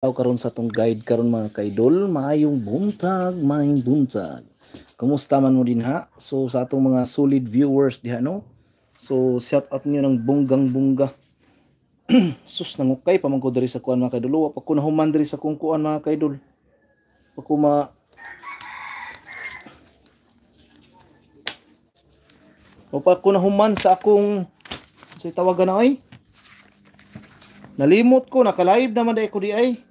Hello karon sa tong guide karon mga kaidol, maayong buntag, maayong buntag. Kumusta man mo din ha? So sa atong mga solid viewers diha no. So shout out niyo ng bunggang-bungga. Sus nangukay pa man ko diri sa kuan mga kaidol. Wa pa ko nahuman diri sa kung kuan mga kaidol. Pa ko ma O ko nahuman sa akong si tawagan na ay. Nalimot ko, nakalive naman dahil ko di ay.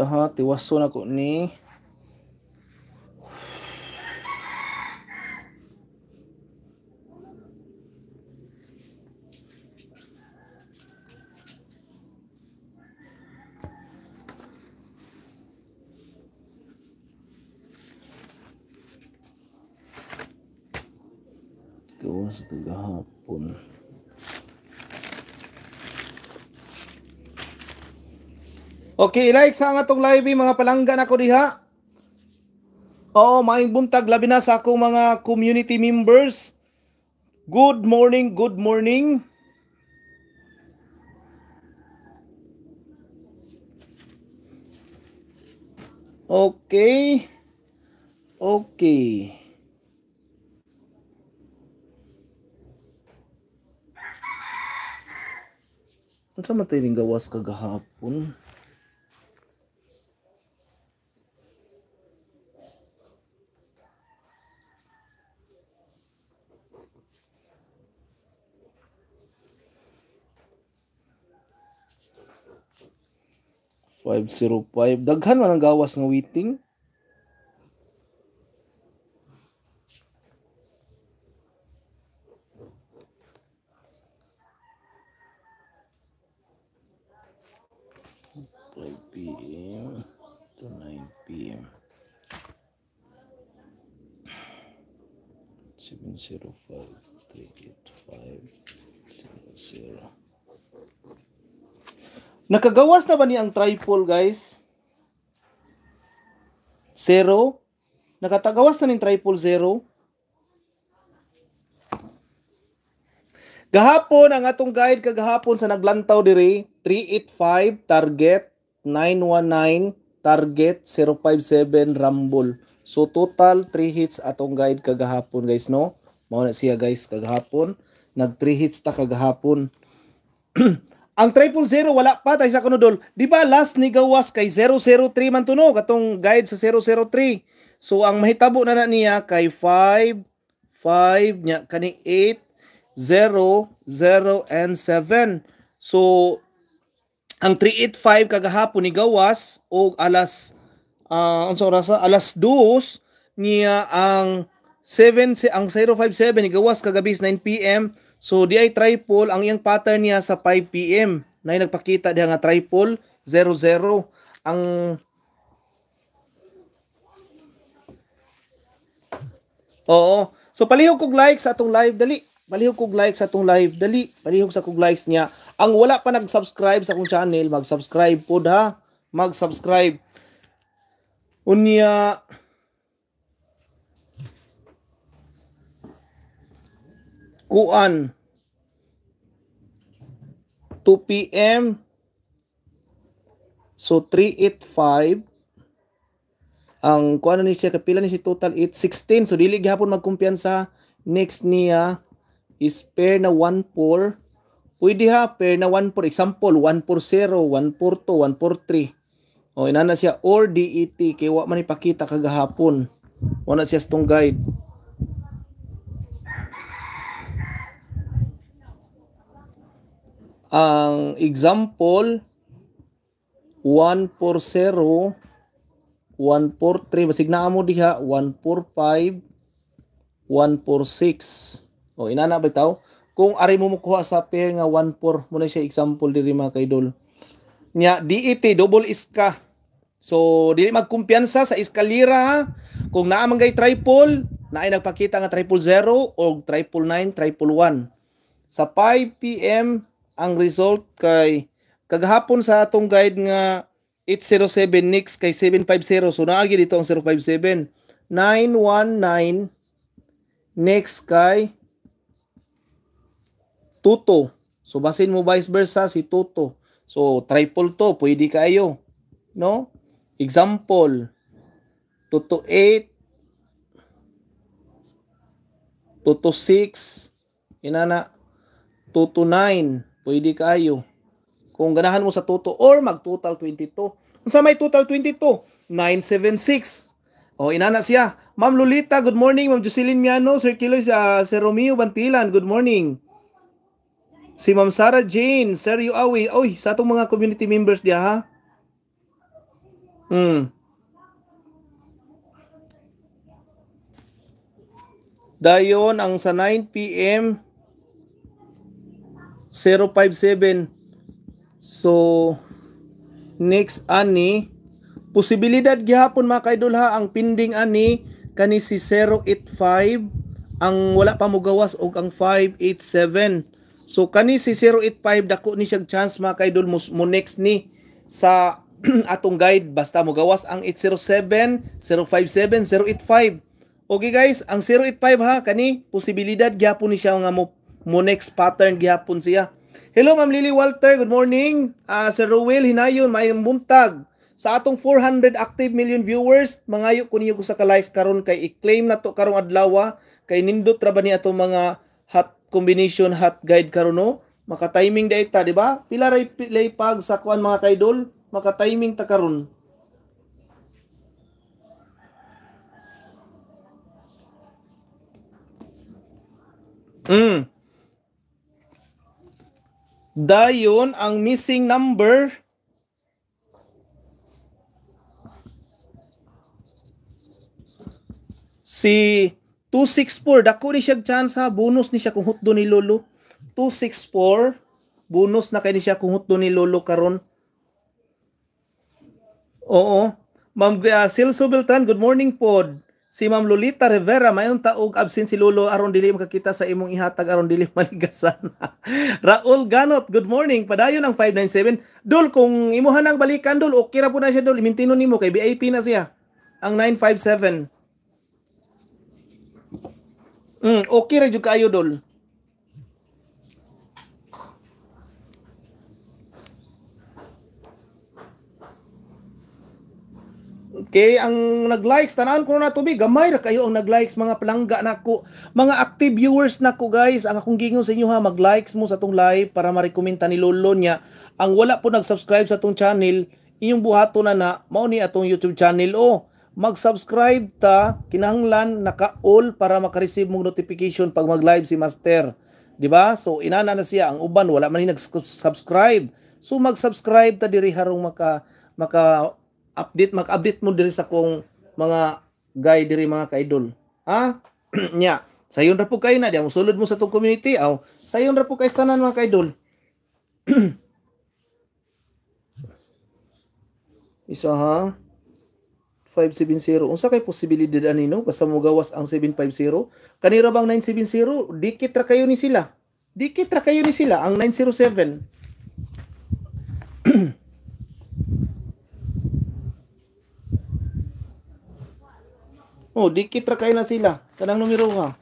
So ha tiwaso na ko ni Tiwas pun Okay, like sa nga tong live eh, mga palangga na ko diha. Oo, maing buntag labi na sa akong mga community members. Good morning, good morning. Okay. Okay. Ano sa matiling gawas kagahapon? Okay. 505. Daghan man ang gawas nga waiting. p.m. to 9 p.m. 705 385 00 Nakagawas na ba niya ang tripole, guys? Zero. Nakatagawas na ng tripole zero. Gahapon, ang atong guide kagahapon sa naglantaw diri, 385, target 919, target 057, rumble. So total 3 hits atong guide kagahapon guys no. Mao na siya guys kagahapon. Nag 3 hits ta kagahapon. Ang triple zero wala pa tayo sa kanudol. Di ba last ni gawas kay 003 man tuno katong guide sa 003. So ang mahitabo na na niya kay 5 5 nya kani 8 0 0 and 7. So ang 385 kagahapon ni gawas og alas uh, unsa oras alas 2 niya ang 7 ang 057 ni gawas kagabi 9 PM So di ay tripole ang iyang pattern niya sa 5 PM na nagpakita diha nga triple 00 ang Oo. So palihog kog like sa atong live dali. Palihog kog like sa atong live dali. Palihog sa kog likes niya. Ang wala pa nag-subscribe sa akong channel, mag-subscribe pod ha. Mag-subscribe. Unya kuan 2 p.m. So 385 ang kuan ni siya kapila ni si total 816 so dili gihapon magkumpiyansa next niya is pair na 14 pwede ha pair na 14 example 140 142 143 oh inana siya or DET kay wa man ipakita kagahapon wala siya stong guide Ang example, 140, 143, basig naa mo diha, 145, 146. O, inana ba itaw? Kung ari mo mukuha sa pair nga 14, mo muna siya example diri mga kaidol. Nya, DET, double iska. So, dili magkumpiyansa sa eskalera. Kung naa man gay triple, na nagpakita nga triple 0 o triple 9, triple 1. Sa 5 p.m., ang result kay kagahapon sa atong guide nga 807 Nix kay 750 so naagi dito ang 057 919 Nix kay Tuto so basin mo vice versa si Tuto so triple to pwede kayo no example Tuto 8 Tuto 6 inana Tuto 9 Pwede kayo. Kung ganahan mo sa toto or mag-total 22. Kung sa may total 22, 976. oh inana siya. Ma'am Lolita, good morning. Ma'am Jocelyn Miano, Sir Kiloy, uh, Sir Romeo Bantilan, good morning. Si Ma'am Sarah Jane, Sir Yuawi. Oy, sa atong mga community members diha ha. Hmm. Dayon ang sa 9 p.m. 0.57 so next ani posibilidad gihapon mga kaidol ha ang pending ani kani si 085 ang wala pa mogawas og ang 587 so kani si 085 dako ni siyang chance mga kaidol mo, mo next ni sa atong guide basta mo ang 807 057 085 okay guys ang 085 ha kani posibilidad gyapon ni siya nga mo Monex next pattern gihapon siya. Hello Ma'am Lily Walter, good morning. Uh, Sir Rowell Hinayon, may buntag. Sa atong 400 active million viewers, mangayo ko ninyo sa ka-likes karon kay i-claim na to karong adlawa kay nindot ra ni atong mga hot combination hot guide karon no. Maka-timing da ita, di ba? Pila ray ra pag sa kuan mga kaidol, maka-timing ta karon. Mm. Dayon ang missing number si 264 dako ni siya chance ha bonus ni siya kung hutdo ni lolo 264 bonus na kay ni siya kung hutdo ni lolo karon oo ma'am uh, ah, Silso Beltran good morning pod si Ma'am Lolita Rivera mayon taog absent si Lolo aron dili makakita sa imong ihatag aron dili maligasan. Raul Ganot, good morning. Padayon ang 597. dul kung imuhan ang balikan dul okay ra po na siya dul Imintino nimo kay VIP na siya. Ang 957. Mm, okay ra jud kayo dul Kay ang nag-likes tanan ko na tubi gamay ra kayo ang nag-likes mga palangga nako, mga active viewers nako guys. Ang akong gingon sa inyo ha, mag-likes mo sa tong live para marekomenda ni lolo niya ang wala po nag-subscribe sa tong channel, inyong buhato na na mao ni atong YouTube channel o. Oh, mag-subscribe ta kinahanglan naka-all para makareceive mong notification pag mag-live si Master. 'Di ba? So inana na siya ang uban wala man ni nag-subscribe. So mag-subscribe ta diri harong maka maka update mag-update mo diri sa kong mga guy diri mga kaidol. Ha? Nya, sayon ra po kayo na diyan sulod mo sa tong community aw. Sayon ra po kay tanan mga kaidol. Isa ha. 570. Unsa kay posibilidad ani no? Basta mo gawas ang 750. Kanira bang 970? Dikit ra kayo ni sila. Dikit ra kayo ni sila ang 907. Oh, dikit ra kay na sila. Tanang numero ha.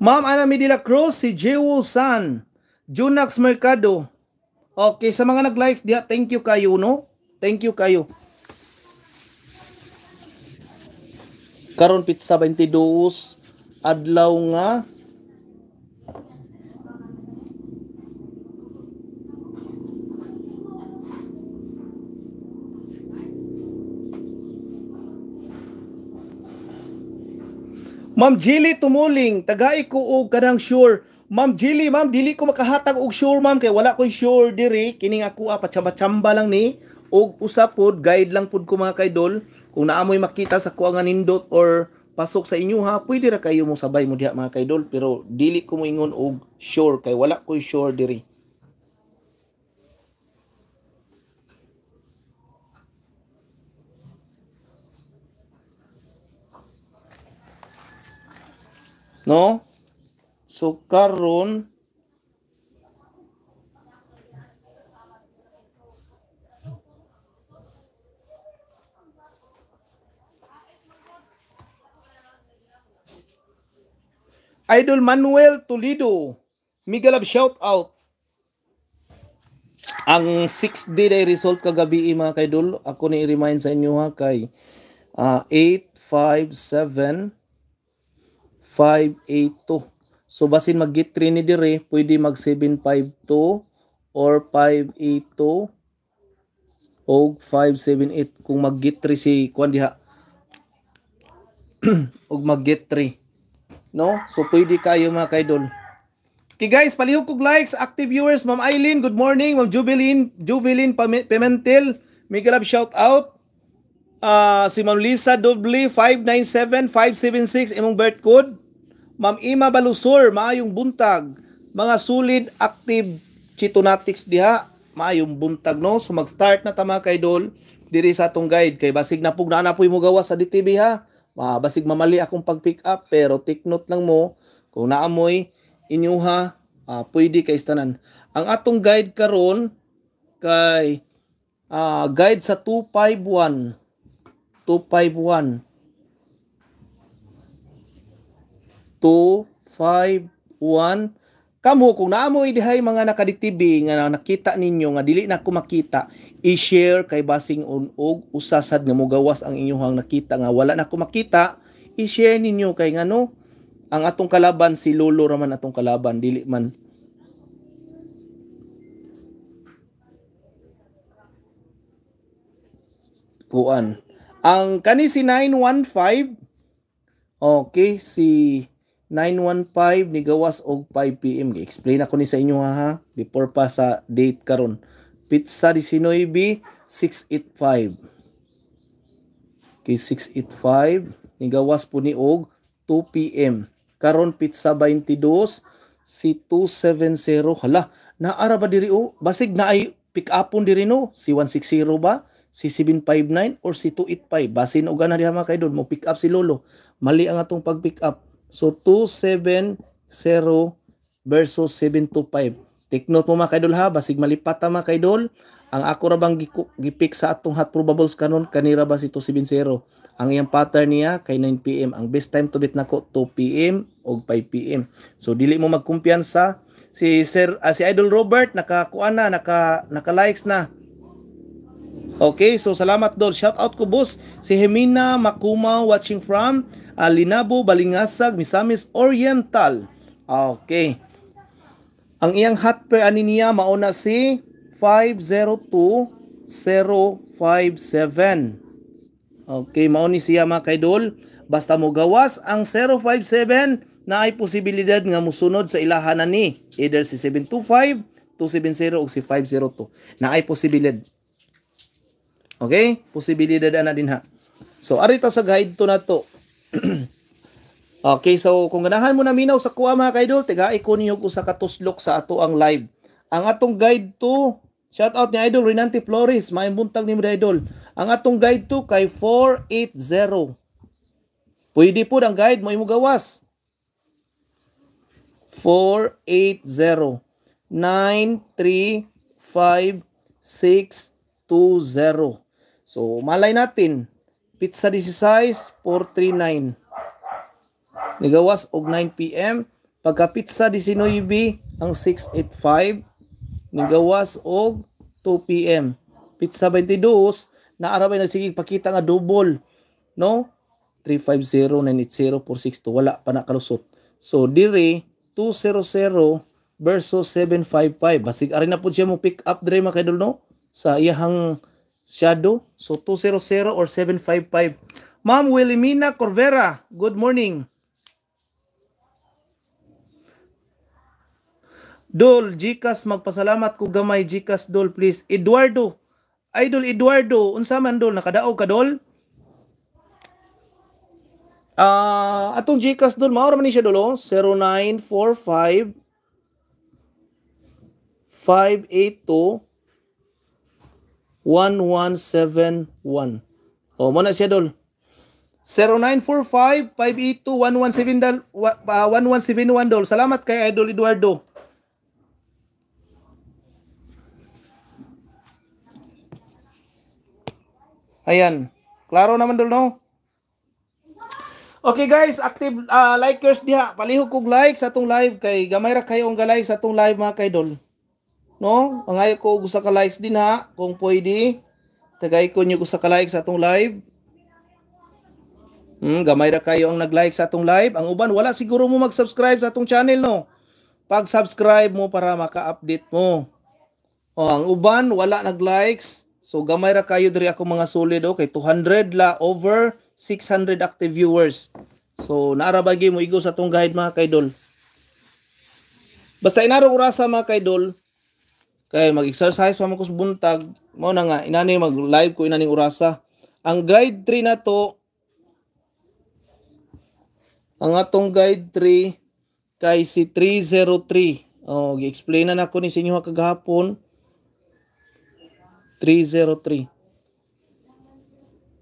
Ma'am Ana Medila Cruz, si Jewel San, Junax Mercado. Okay, sa mga nag-likes thank you kayo, no? Thank you kayo. karon pizza 22 adlaw nga Ma'am Jilly tumuling, tagay ko og kanang sure. Ma'am Jilly, ma'am dili ko makahatag og sure ma'am kay wala koy sure diri kining ako apa ah, chamba-chamba lang ni og usapod guide lang pud ko mga kaidol. Kung naamoy makita sa kuha nindot or pasok sa inyo ha, pwede ra kayo mo sabay mo diha mga kaidol pero dili ko moingon og sure kay wala koy sure diri. No? So karon Idol Manuel Toledo, Migalab shout out. Ang 6th day result kagabi eh, mga kaidol, ako ni remind sa inyo ha kay uh, 857 582. So basin mag-git 3 ni dire, pwede mag 752 or 582 og 578 kung mag-git 3 si kwan diha. og mag-git 3 No? So pwede kayo mga kaidol. Okay guys, palihog kog likes, active viewers, Ma'am Eileen, good morning, Ma'am Jubilin, Jubilin Pimentel, mega love shout out. Uh, si Ma'am Lisa Doble 597576 imong birth code. Ma'am Ima Balusor, maayong buntag. Mga solid active chitonatics diha, maayong buntag no. So mag-start na ta mga kaidol diri sa atong guide kay basig na pug naa na po imo gawas sa DTV ha. Mahabasig mamali akong pag-pick up pero take note lang mo kung naamoy inyuha uh, pwede kay istanan. Ang atong guide karon kay uh, guide sa 251 251 251 Kamo kung naamoy dihay mga nakadiktibi nga nakita ninyo nga dili na ko makita, i-share kay basing on og usasad nga mugawas ang inyong nakita nga wala na ko makita, i-share ninyo kay ngano ang atong kalaban si Lolo raman atong kalaban dili man kuan. Ang kani si 915 okay si 915 ni gawas og 5 PM. Gi-explain ako ni sa inyo ha, ha before pa sa date karon. Pizza di 19 685. Okay, 685 ni gawas po ni og 2 PM. Karon pizza 22 si 270 hala naara ba diri o oh? basig na ay pick upon diri no si 160 ba si 759 or si 285 basin og ana diha mga kaidon mo pick up si lolo mali ang atong pag pick up So 270 versus 725. Take note mo mga kaidol ha, basig malipat ta mga kaidol. Ang ako ra bang gipik sa atong hot probables kanon kanira ba si 270. Ang iyang pattern niya kay 9 PM. Ang best time to bet nako 2 PM og 5 PM. So dili mo magkumpiyansa si Sir uh, si Idol Robert nakakuan na naka naka-likes na Okay, so salamat dol. Shout out ko boss si Hemina Makuma watching from Alinabo, ah, Balingasag, Misamis Oriental. Okay. Ang iyang hot pair ani niya mauna si 502057. Okay, mauni ni siya mga kaidol. Basta mo gawas ang 057 na ay posibilidad nga musunod sa ilahan na ni either si 725 270 o si 502 na ay posibilidad Okay? Posibilidad na din ha. So, arita sa guide to na to. okay, so kung ganahan mo na minaw sa kuha mga kaidol, tiga ikunyog sa ka tuslok sa ato ang live. Ang atong guide to, shout out ni idol Renanti Flores, may buntag ni mga idol. Ang atong guide to kay 480. Pwede po ang guide mo imo gawas. 480 935 620 So, malay natin. Pizza 16, 439. Nagawas og 9 p.m. Pagka pizza 19, ang 685. Nagawas og 2 p.m. Pizza 22, naarabay na sige pakita nga double. No? 350-980-462. Wala pa nakalusot. So, dire 200 versus 755. Basig, ari na po siya mo pick up dire makaidol, no? Sa iyahang Shadow. So 200 or 755. Ma'am Wilhelmina Corvera, good morning. Dol, Gcas, magpasalamat ko gamay Gcas Dol, please. Eduardo, Idol Eduardo, unsa man Dol, nakadaog ka Dol? Ah, uh, atong Gcas Dol, maura man ni siya Dol, oh? 0945 582 1171. O, na siya dol. 0945-582-1171 ah, dol. Salamat kay Idol Eduardo. Ayan. Klaro naman dol, no? Okay guys, active uh, likers diha. Palihog kog like sa atong live kay gamay ra kayo ang galay sa atong live mga kaidol. No? Mangayo ko gusto ka likes din ha kung pwede. Tagay ko niyo gusto ka likes sa atong live. Hmm, gamay ra kayo ang nag-like sa atong live. Ang uban wala siguro mo mag-subscribe sa atong channel no. Pag-subscribe mo para maka-update mo. Oh, ang uban wala nag-likes. So gamay ra kayo diri ako mga solid okay 200 la over 600 active viewers. So naarabagi mo igo sa atong guide mga kaidol. Basta inarong oras sa mga kaidol, Kay mag-exercise pa man ko sa buntag. mo na nga inani mag-live ko inaning orasa. Ang guide 3 na to ang atong guide 3 kay si 303. Oh, gi-explain na nako ni sa inyo kagahapon. 303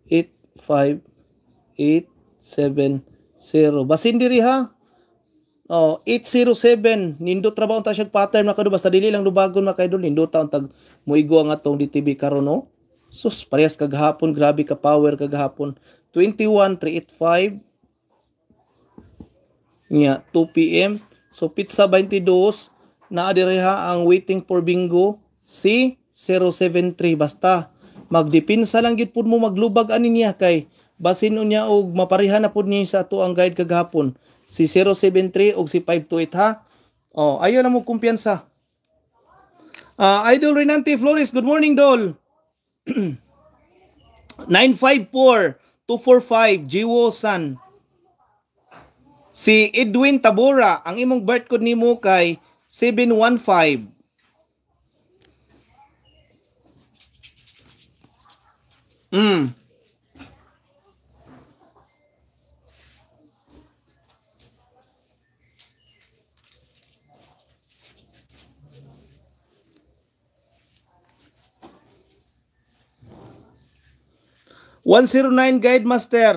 85870. Basin diri ha. 807 nindot trabaho ta unta siya pattern mga kadol basta dili lang dubagon mga kadol nindot ta untag moigo ang atong DTV karon no. Sus parehas kag hapon grabe ka power kag hapon 21385 nya 2 PM. So pizza 22 na adireha ang waiting for bingo si 073 basta magdepensa lang gyud pud mo maglubag ani niya kay basin unya og mapareha na pud niya sa ato ang guide kagahapon si 073 og si 528 ha. Oh, ayaw na mo kumpiyansa. Uh, Idol Renante Flores, good morning doll 954-245 Jiwo San. Si Edwin Tabora, ang imong birth code nimo kay 715. Mm. 109 Guide Master.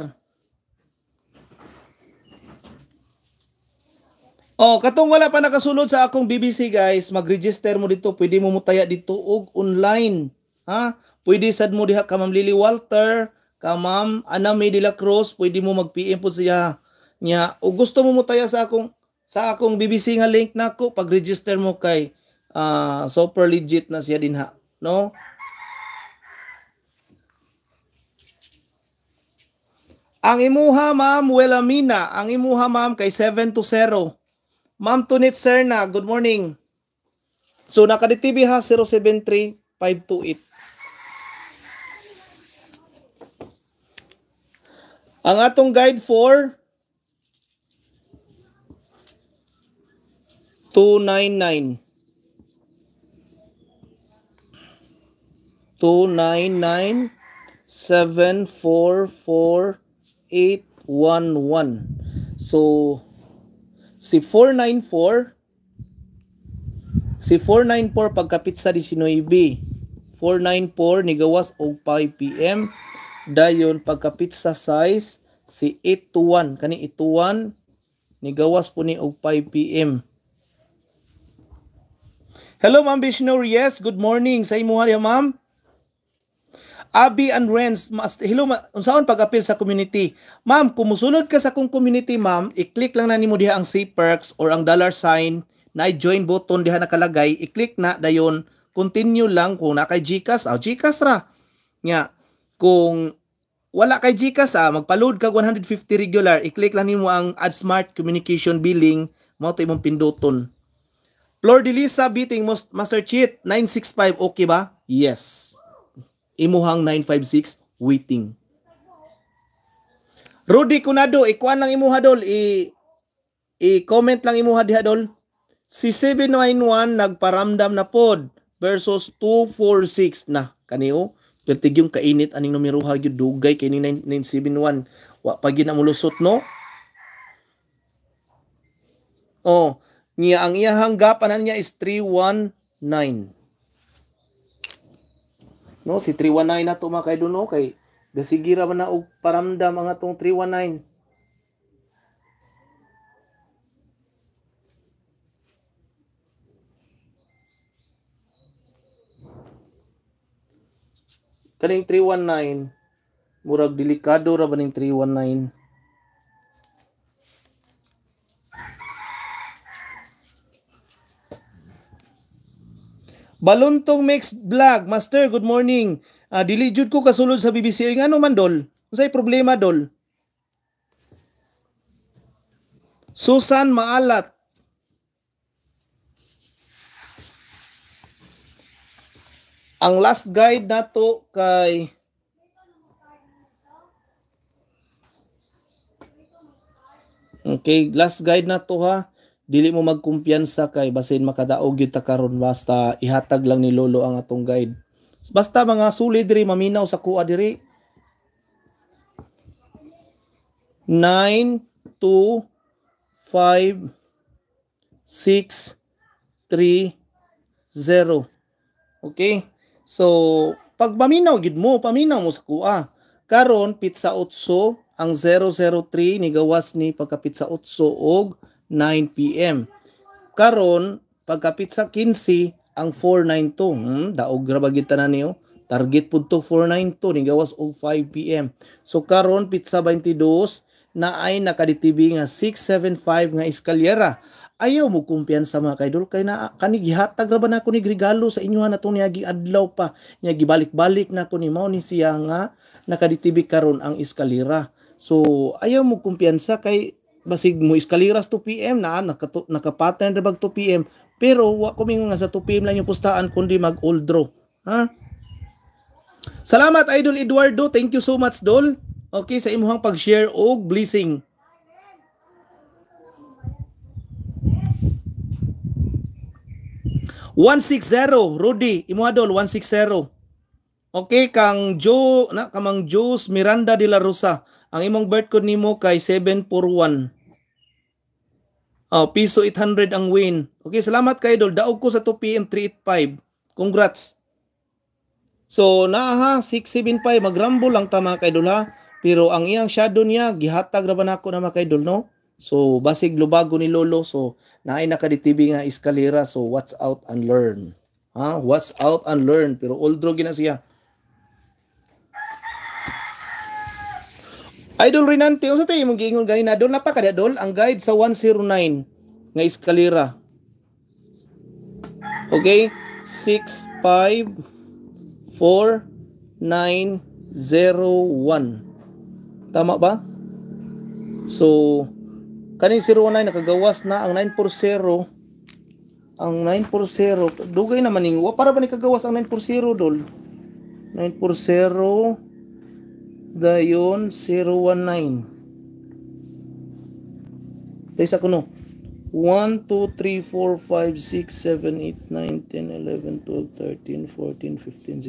Oh, katong wala pa nakasulod sa akong BBC guys, mag-register mo dito, pwede mo mutaya dito og online. Ha? Pwede sad mo diha ka Ma'am Lily Walter, ka Ma'am Ana May de la Cruz, pwede mo mag-PM po siya niya. O gusto mo mutaya sa akong sa akong BBC nga link nako pag-register mo kay uh, super legit na siya din ha. No? Ang imuha ma'am Welamina, ang imuha ma'am kay 7 to 0. Ma'am Tunit Serna, good morning. So nakaditibi ha 073528. Ang atong guide for 299. 299 7444 811. So, si 494, si 494 pagkapit sa 19, 494 ni gawas og 5 PM dayon pagkapit sa size si 821 kani 821 nigawas po ni og 5 PM Hello Ma'am Bishnor, yes, good morning. Say mo ya Ma'am. Abi and Renz, hello, unsaon pag-apil sa community. Ma'am, kung ka sa kong community, ma'am, i-click lang na nimo diha ang C perks or ang dollar sign na join button diha nakalagay, i-click na dayon, continue lang kung na kay GCash, aw oh, GCash ra. Nya, kung wala kay GCash, ah, magpa-load ka 150 regular, i-click lang nimo ang Add Smart Communication Billing, mo to imong pinduton. Flor Delisa beating Master Cheat 965, okay ba? Yes imuhang 956 waiting. Rudy Kunado, ikuan lang imuha dol, i comment lang imuha diha dol. Si 791 nagparamdam na pod versus 246 na kaniyo. Oh, pertig yung kainit aning numero ha gyud dugay kay ni 971. Wa pa gyud mulusot no. Oh, niya ang iyahang gapanan niya is 319. No, si 319 na to mga kaidol no kay gasigira man na og paramdam ang atong 319. Kaning 319 murag delikado ra ba ning 319 Baluntong Mix Vlog. Master, good morning. Uh, ah, dili jud ko kasulod sa BBC. Nga ano man dol? Unsay problema dol? Susan Maalat. Ang last guide nato kay Okay, last guide na to ha dili mo magkumpiyansa kay basin makadaog gyud ta karon basta ihatag lang ni lolo ang atong guide basta mga sulid diri maminaw sa kuwa diri 9 2 5 6 3 0 okay so pag paminaw gid mo paminaw mo sa kuwa karon pizza 8 ang 003 ni gawas ni pagka pizza 8 og 9pm. Karon, pagkapit sa 15, ang 492. Hmm, daog rabagit na niyo. Target pud to 492, ni gawas og 5pm. So karon pizza 22, na ay nakaditibi nga 675 nga eskalyera. Ayaw mo kumpiyansa mga kaidol kay na kanigihatag ra ba ko ni regalo sa inyo na tong niagi adlaw pa niya gibalik-balik na ko ni mao ni siya nga nakaditibi karon ang eskalera. So ayaw mo kumpiyansa kay basig mo is kaliras 2 PM na naka nakapattern na bag 2 PM pero wa kumingo nga sa 2 PM lang yung pustaan kundi mag old draw ha Salamat Idol Eduardo thank you so much dol okay sa imuhang pag-share og blessing One six zero Rudy Imuadol one six zero Okay kang Joe na kamang Jules Miranda de la Rosa ang imong birth code nimo kay 741. Oh, piso 800 ang win. Okay, salamat ka idol. Daog ko sa 2 PM 385. Congrats. So naa ha 675 magrumble lang tama kay idol ha. Pero ang iyang shadow niya gihatag ra ba nako na mga idol no? So basig lubago ni lolo so naay na kaditibi nga eskalera so watch out and learn. Ha? Watch out and learn pero old drug na siya. Idol Rinante, unsa tayo imong giingon ganina na pa kada dol ang guide sa 109 nga eskalera. Okay? 6 5 Tama ba? So kaning 09 nakagawas na ang 940 ang 940 dugay naman ning para ba ni kagawas ang 940 dol 940 dayon 019 tayo sa kuno 1, 2, 3, 4, 5, 6, 7, 8, 9, 10, 11, 12, 13, 14, 15,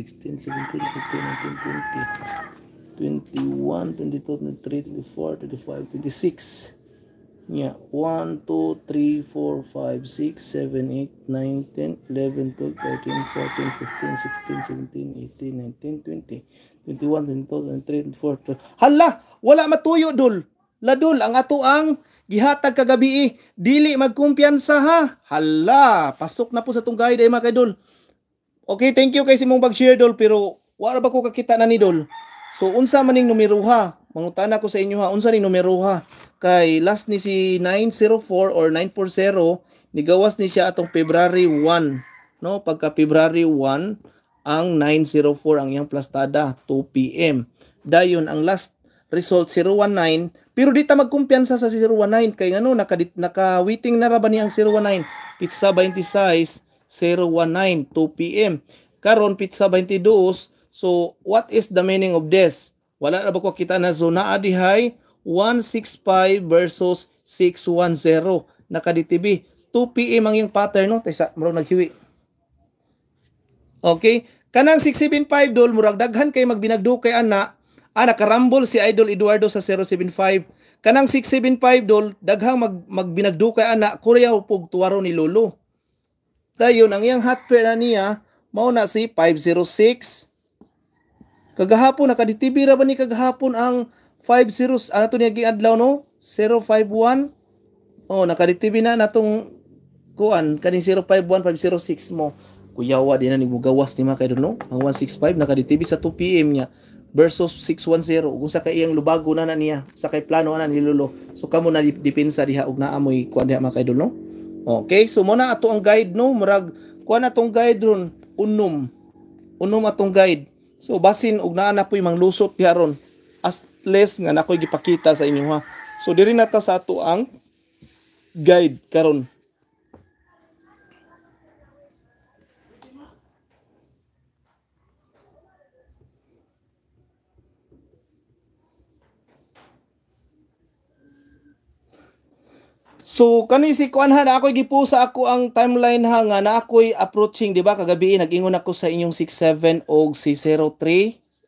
16, 17, 18, 19, 20, 21, 22, 23, 24, 25, 26. Yeah, 1, 2, 3, 4, 5, 6, 7, 8, 9, 10, 11, 12, 13, 14, 15, 16, 17, 18, 19, 20. 21, 22, 23, 24. Hala, wala matuyo dul. Ladul ang ato ang gihatag kagabi eh. dili magkumpiyansa ha. Hala, pasok na po sa tong guide ay eh, mga kaidol. Okay, thank you kay si mong bag-share dol pero wala ba ko kakita na ni dol. So unsa maning numero ha? Mangutana ko sa inyo ha, unsa ni numero ha? Kay last ni si 904 or 940 nigawas ni siya atong February 1 no pagka February 1 ang 904 ang iyang plastada 2 pm dayon ang last result 019 pero di ta magkumpiyansa sa 019 kay ngano naka naka waiting na ra ba ni ang 019 pizza 26 019 2 pm karon pizza 22 so what is the meaning of this wala ra ba ko kita na zona adihay 165 versus 610 naka DTB 2 pm ang iyang pattern no tay sa maro naghiwi Okay? Kanang 675 dol murag daghan kay magbinagdo kay ana. Ana ah, karambol si Idol Eduardo sa 075. Kanang 675 dol daghang mag magbinagdo kay ana kuryaw pug tuwaro ni Lolo. Dayon ang iyang hot pair na niya mao na si 506. Kagahapon nakaditibi ra ba ni kagahapon ang 50 ano to niya giadlaw no? 051. Oh, nakaditibi na natong kuan kaning 051506 mo. Kuyawa din na ni Mugawas ni Maka, I Ang 165 nakaditibi sa 2 PM niya versus 610 kung sa kay iyang lubago na na niya sa kay plano na ni Lolo so kamo na depensa diha og naa moy kuan diha mga idol okay so mo na ato ang guide no murag kuan atong guide ron unom unom atong guide so basin og naa na poy manglusot diha ron as less nga nakoy gipakita sa inyo ha so diri na ta sa ato ang guide karon So kani si kuan ha na ako'y sa ako ang timeline ha nga na ako'y approaching di ba kagabi nagingon ako sa inyong 67 og si 03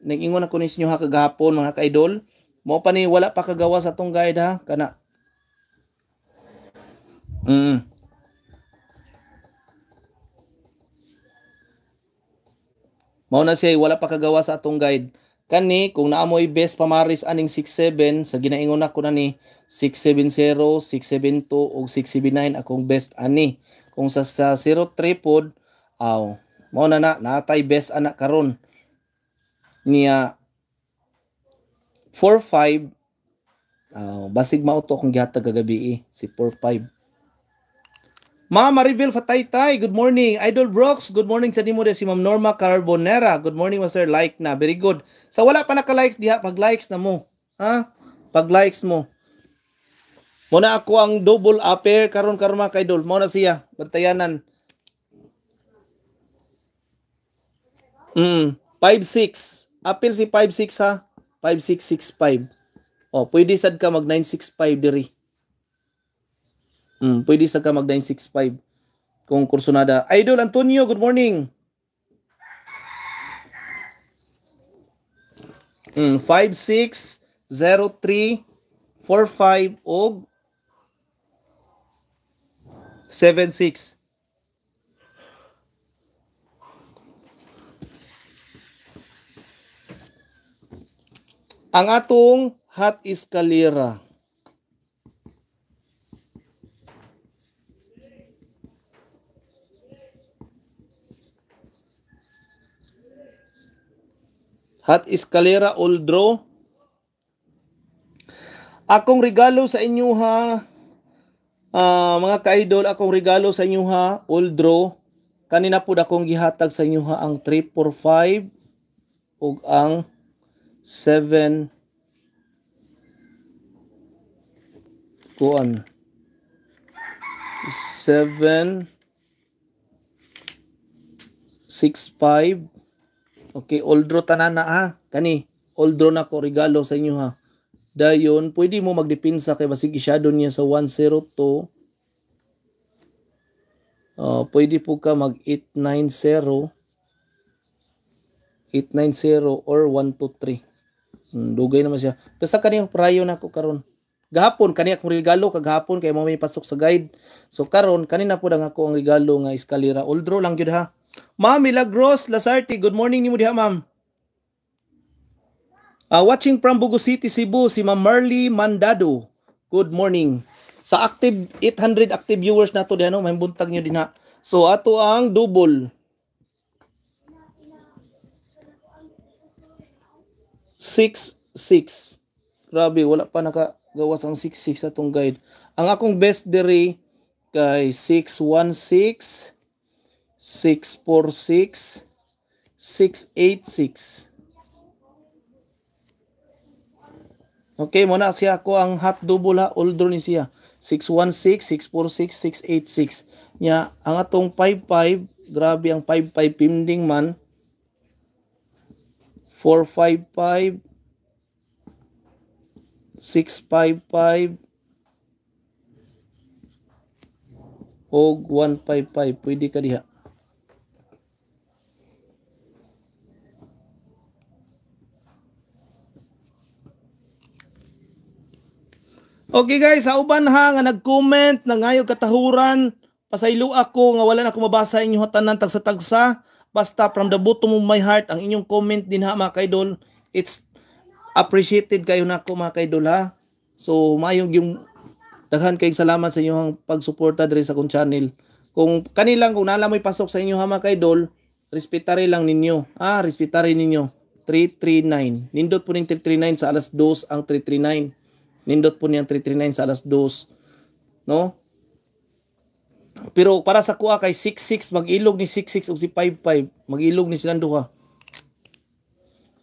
nagingon ako ni inyo ha kagahapon mga kaidol mo pa ni wala pa kagawa sa tong guide ha kana Mm. Mao na siya wala pa kagawa sa atong guide kani kung naamoy best pamaris aning 67 sa ginaingon ako na ni 670, 672 ug 679 akong best ani. Kung sa, sa 03 pod aw mo na na natay best ana karon niya 45 aw basig mao to akong gihatag kagabi eh, si 45 Ma'am Maribel Fataytay, good morning. Idol Brooks, good morning sa nimo si Ma'am Norma Carbonera. Good morning Master, like na. Very good. Sa so, wala pa naka-likes diha, pag-likes na mo. Ha? Pag-likes mo. Muna ako ang double upper karon karon mga kaidol. Mao na siya, bantayanan. Mm, 56. Apil si 56 ha. 5665. Oh, pwede sad ka mag 965 diri. Mm, pwede sa ka mag 965 kung kursonada. Idol Antonio, good morning. Mm, 560345 og 76. Ang atong hat is kalira. Hat iskalera Oldro. Akong regalo sa inyo ha, uh, mga ka-idol, akong regalo sa inyo ha, Oldro. Kanina po akong gihatag sa inyo ha ang 345 ug ang 7 kuan 7 65 Okay, old draw tanan na ha. Ah, kani, old draw na ko regalo sa inyo ha. Dayon, pwede mo magdepensa kay basig isyado niya sa 102. Uh, ah, pwede po ka mag 890. 890 or 123. Hmm, dugay naman siya. Basta kaniya prayo na ko karon. Gahapon kaniya akong regalo kag hapon kay mo may pasok sa guide. So karon kanina po lang ako ang regalo nga old draw lang gyud ha. Ma'am Milagros Lazarte, good morning ni mo diha ma'am. Uh, watching from Bugo City, Cebu, si Ma'am Marley Mandado. Good morning. Sa active 800 active viewers na to diha no, may buntag niyo din ha. So ato ang double. Six, six. Grabe, wala pa nakagawas ang 6-6 atong guide. Ang akong best dere kay 616 646 686 Okay, muna siya ako ang hot double ha, older ni siya. 616, 646, 686. Nya, ang atong 55, grabe ang 55 pending man. 455, 655, og 155. Pwede ka diha. Okay guys, sa uban ha nga nag-comment na ngayo katahuran, pasaylo ako nga wala na ko mabasa inyong hatanan tagsa-tagsa. Basta from the bottom of my heart ang inyong comment din ha mga kaidol. It's appreciated kayo na ako mga kaidol ha. So mayong yung daghan kayong salamat sa inyong pagsuporta diri sa akong channel. Kung kanilang kung nalamoy pasok sa inyo ha mga kaidol, respetare lang ninyo. Ah, respetare ninyo. 339. Nindot po ning 339 sa alas 2 ang 339. Nindot po niyang 339 sa alas 2. No? Pero para sa kuha kay 66, magilog ni 66 o si 55. magilog ni silang duha.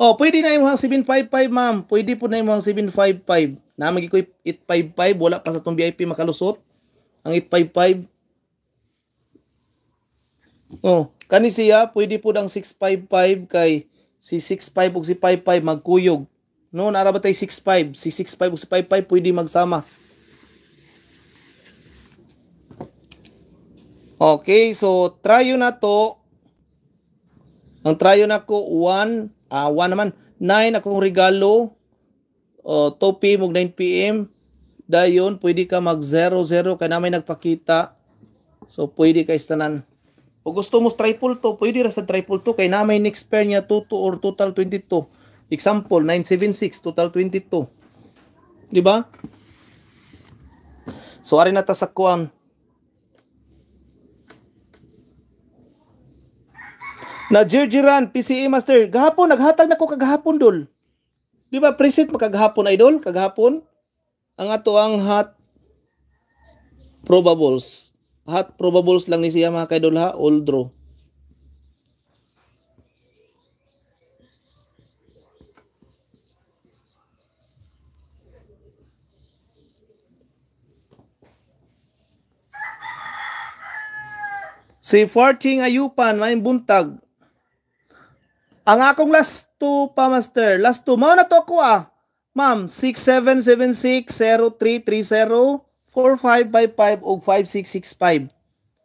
Oh, pwede na imong 755 ma'am. Pwede po na imong 755. Na magi ko 855 wala pa sa tong VIP makalusot. Ang 855. Oh, kani siya pwede po ang 655 kay si 65 ug si 55 magkuyog. No, naara tayo 6-5? Si 6-5 o si 5-5 pwede magsama. Okay, so tryo na to. Ang tryo na ko, 1, ah, 1 naman, 9 akong regalo, uh, 2 p.m. o 9 p.m. Dayon, pwede ka mag 00 kaya na nagpakita. So, pwede ka istanan. O gusto mo triple to, pwede ra sa triple to, kaya na next pair niya 2 or total 22. Example, 976, total 22. Di ba? So, ari na ta sa kuan. Na Jirjiran, PCA Master. Gahapon, naghatag na ko kagahapon, dol. Di ba, preset makagahapon, idol? Kagahapon. Ang ato ang hot probables. Hot probables lang ni siya, mga kaidol, ha? All draw. Si Farting Ayupan, main buntag. Ang akong last two pa, Master. Last two. Mao na to ko ah. Ma'am, 6776-0330-4555 o 5665.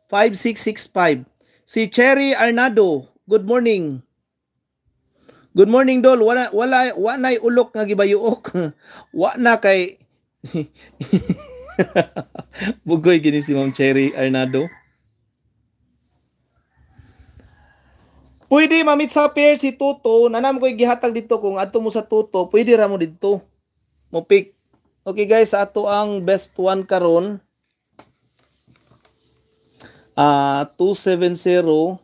5665. Si Cherry Arnado, good morning. Good morning, Dol. Wala, wala, wanay ulok nga gibayuok. Wa na kay... Bugoy gini si Ma'am Cherry Arnado. Pwede mamit sa pair si Toto, nanam ko gihatag dito kung adto mo sa Toto, pwede ra mo dito. Mo pick. Okay guys, ato ang best one karon. Ah, uh, 270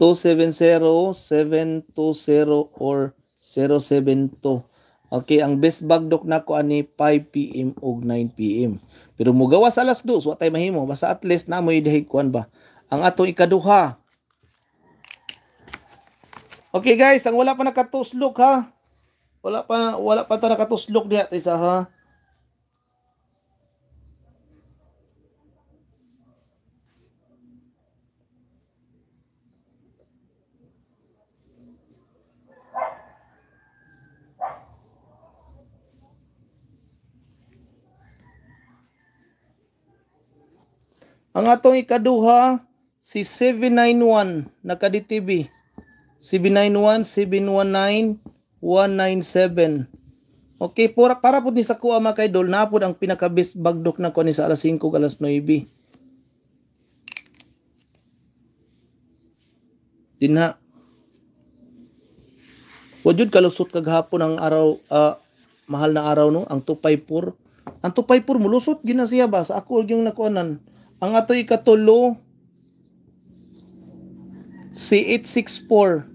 270 720 or 072. Okay, ang best bagdok na ko ani 5 PM og 9 PM. Pero mugawas alas 2, what tay mahimo basta at least na mo dihig kuan ba ang atong ikaduha. Okay guys, ang wala pa nakatuslok ha. Wala pa wala pa ta nakatuslok diha isa ha. Ang atong ikaduha, si 791 nakaditv 791 719 197 Okay, para, para po ni sa kuha mga kaidol, napod ang pinakabis bagdok na ko ni sa alas 5 alas 9. Dinha. Wajud kalusot kaghapon ang araw, uh, mahal na araw no, ang 254. Ang 254 mulusot gina siya ba? Sa ako yung nakuanan. Ang ato ikatulo, Si 864.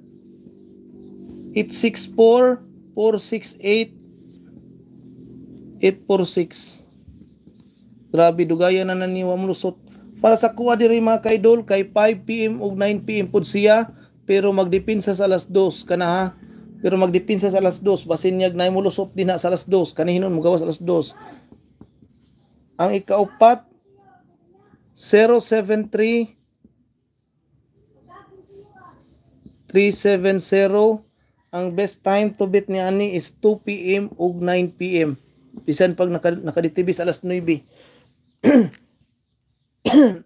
864 468 846. Grabe dugayan na naniwa mo Para sa kuha diri mga kaidol kay 5 PM ug 9 PM pud siya pero magdipinsa sa alas 2 kana ha. Pero magdipinsa sa alas 2 basin yag nay mo lusot din sa alas 2 kanihinon mo gawas alas 2. Ang ikaupat 073 370. Ang best time to beat ni ani is 2 PM ug 9 PM. Bisan pag naka, nakaditibis alas 9.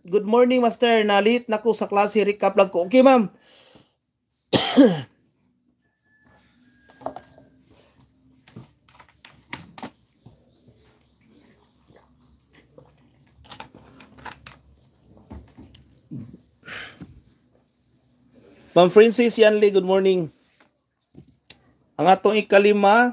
Good morning, Master. Nalit nako sa klase. Recap lang ko. Okay, ma'am. Ma'am Francis Yanli, good morning. Ang atong ikalima,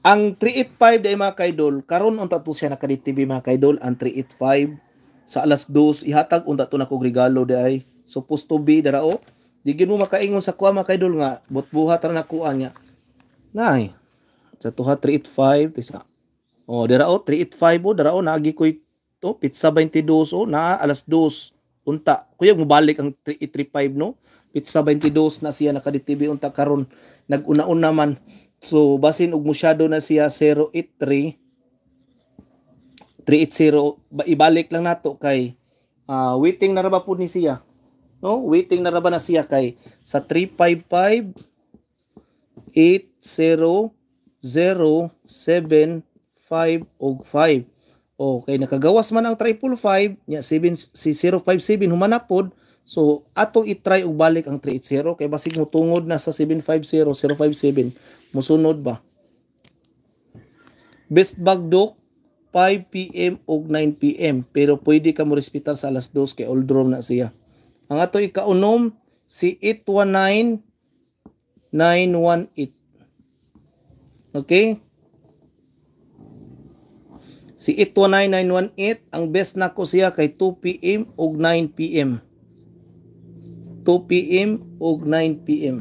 ang 385 day mga kaidol, karon unta to siya nakadit TV mga kaidol, ang 385 sa alas 2 ihatag unta to nakog regalo day. Supposed to be darao. Oh. Di mo makaingon sa kuha mga kaidol nga butbuha tara na kuha niya. Nay. Sa tuha 385 tisa. Oh, darao 385 o, darao naagi ko ito oh, pizza 22 o, na alas 2 unta kuya mubalik ang 335 no pizza 22 na siya nakaditibi unta karon naguna-una man so basin og musyado na siya 083 380 ibalik lang nato kay uh, waiting na ra ba pud ni siya no waiting na ra ba na siya kay sa 355 800 7 5 og 5 Okay, nakagawas man ang triple 5, si 057 humanapod. So atong i-try og balik ang 380 kay basig mo tungod na sa 750 057 mosunod ba. Best bagdok 5 PM og 9 PM pero pwede ka mo respetar sa alas 2 kay all draw na siya. Ang ato ikaunom si 819 918. Okay? Si 829918 ang best na ko siya kay 2 p.m. og 9 p.m. 2 p.m. og 9 p.m.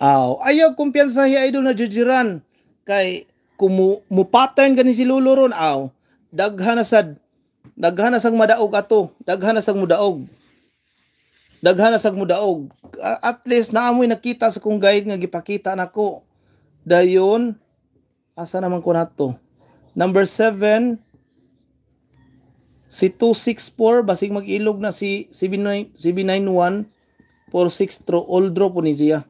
Aw, oh, ayaw kumpiyansa hi idol na jujiran kay kumu mo pattern gani si Lulo ron aw. Daghan na sad Daghanas ang madaog ato, Daghanas ang sang mudaog. Daghan na mudaog. At least naamoy nakita sa kong guide nga gipakita nako. Dayon asa naman ko nato. Number 7 si 264 basig mag-ilog na si CB9 CB91 46 through old draw ni siya.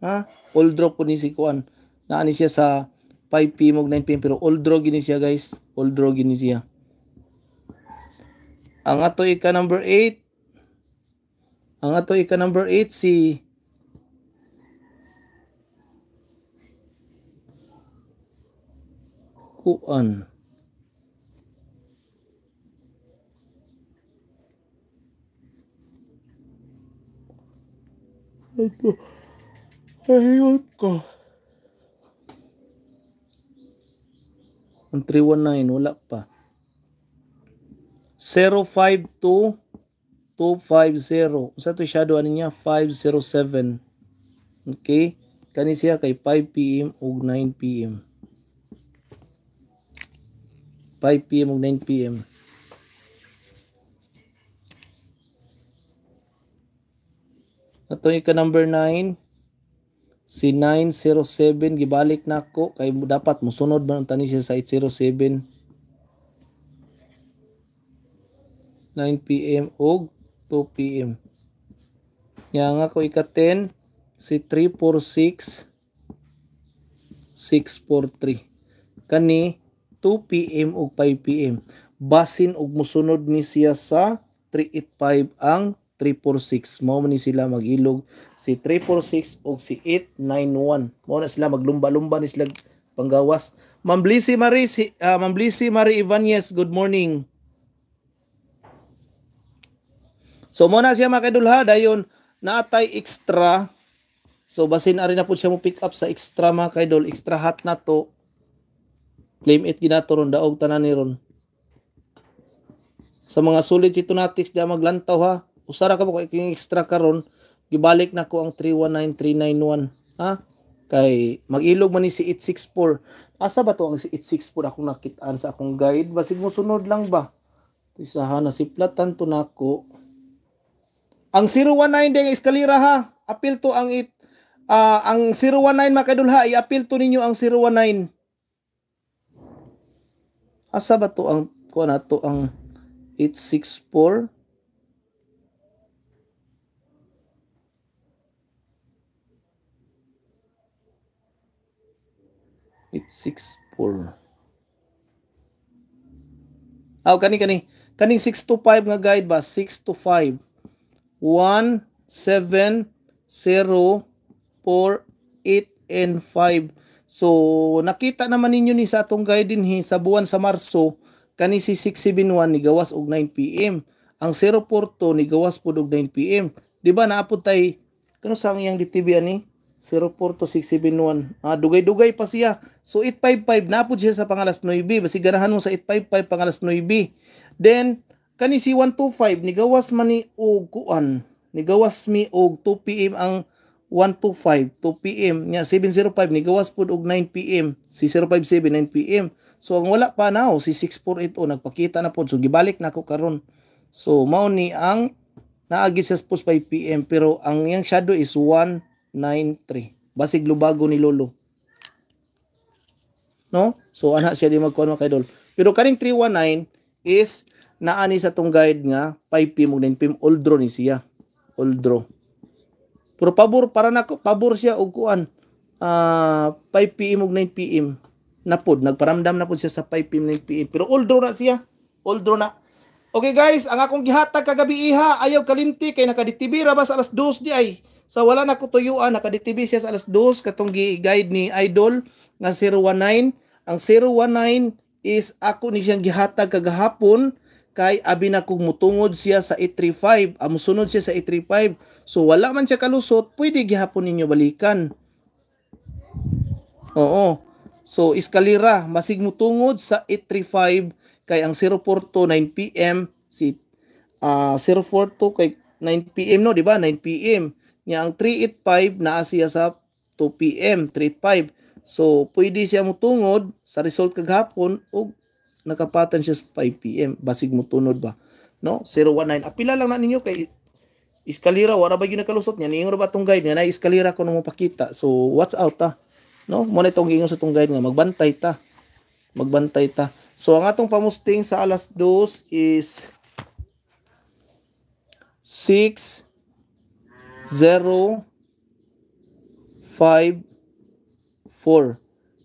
Ha? Old draw po ni si Kuan. Naani siya sa 5 p mog 9 p pero old drop gini siya guys. Old drop gini siya. Ang ato ika number 8. Ang ato ika number 8 si kuan. Ito. Ayot ko. Ang 319, wala pa. 052-250. Sa to shadow ano niya? 507. Okay? Kani siya kay 5 p.m. ug 9 p.m. 5 p.m. ug 9 p.m. Ato yung number 9 si 907 gibalik nako kay dapat musunod ba tani siya sa 807 9pm o 2pm. Nga nga ko ika-10, si 346, 643. Kani, 2pm o 5pm. Basin og musunod ni siya sa 385 ang 346. Mao man ni sila magilog si 346 og si 891. Mao na sila maglumba-lumba ni sila panggawas. mamblisi mari si, uh, Ma'am Blissy Marie good morning. So muna siya mga dayon naatay extra. So basin ari na po siya mo pick up sa extra mga extra hot na to. Claim it ginato ron daog tanan ni ron. Sa mga sulit solid chitonatics di maglantaw ha. Usara ka mo kay extra karon, gibalik na ko ang 319391 ha. Kay magilog man ni si 864. Asa ba to ang si 864 akong nakitaan sa akong guide? Basin mo sunod lang ba? Isahan na si platan to nako. Na ang 019 ding eskalera ha. Apil to ang it uh, ang 019 mga kaidol i-appeal to ninyo ang 019. Asa ba to ang kuha na to ang 864 864 Aw oh, kani kani kaning 625 nga guide ba 625 1, 7, 0, 4, 8, and 5. So, nakita naman ninyo ni sa atong guiding din sa buwan sa Marso, kani si 671 ni gawas og 9 PM. Ang 042 ni gawas pod og 9 PM. Di ba naapod tay kano sa ang di TV ani? 04671. Ah, dugay-dugay pa siya. So 855 napod siya sa pangalas 9B. Basi ganahan mo sa 855 pangalas 9B. Then kani si 125 nigawas man ni og kuan nigawas mi og 2 pm ang 125 2 pm nya 705 nigawas pud og 9 pm si 057 9 pm so ang wala pa now oh, si 6480 nagpakita na pud so gibalik nako na karon so mao ni ang naagi sa post 5 pm pero ang yang shadow is 193 basig lubago ni lolo no so ana siya di magkuan mga kaidol pero kaning 319 is naa ni sa tong guide nga 5 pm og 9 pm oldro ni siya old oldro pero pabor para nako pabor siya og kuan uh, 5 pm og 9 pm napod nagparamdam na pod siya sa 5 pm 9 pm pero old oldro na siya old oldro na Okay guys, ang akong gihatag kagabi iha, ayaw kalimti kay nakaditibi ba sa alas 2 di ay. Sa wala na ko tuyuan, nakaditibi siya sa alas 2 katong gi-guide ni Idol nga 019. Ang 019 is ako ni siyang gihatag kagahapon kay abi na kung mutungod siya sa 835, ah, musunod siya sa E35, so wala man siya kalusot, pwede gihapon ninyo balikan. Oo. So, iskalira, masig mutungod sa E35, kay ang 042 9pm, si uh, ah, 042 kay 9pm no, di ba? 9pm. Niya ang 385 naa siya sa 2pm, 385. So, pwede siya mutungod sa result kag hapon og nakapatan siya sa 5 PM basig mo tunod ba no 019 apila lang na ninyo kay iskalira wala ba gyud nakalusot niya ningon ba tong guide niya na iskalira ko mo pakita so what's out ta ah. no mo na itong gingon sa tong guide nga magbantay ta magbantay ta so ang atong pamusting sa alas 2 is 6 0 5 4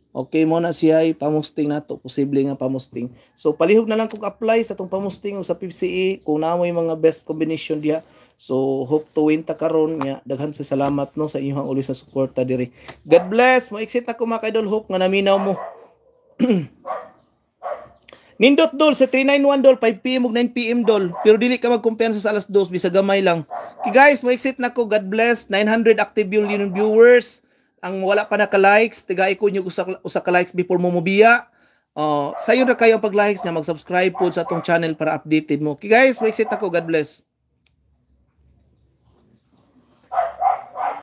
Okay mo na siya pamusting nato, posible nga pamusting. So palihog na lang kog apply sa tong pamusting o sa PCE kung naamoy mga best combination diha. So hope to win ta karon nga daghan sa salamat no sa inyong uli sa suporta diri. God bless. Mo exit na ko mga idol hope nga naminaw mo. Nindot dol sa 391 dol 5 PM ug 9 PM dol pero dili ka magkumpiyansa sa alas 2 bisag gamay lang. Okay guys, mo exit na ko. God bless. 900 active yung viewers ang wala pa naka-likes, tigaay ko nyo usa, usa ka-likes before mo mubiya. Uh, oh, sayo na kayo ang pag-likes niya, mag-subscribe po sa atong channel para updated mo. Okay guys, make it ako. God bless.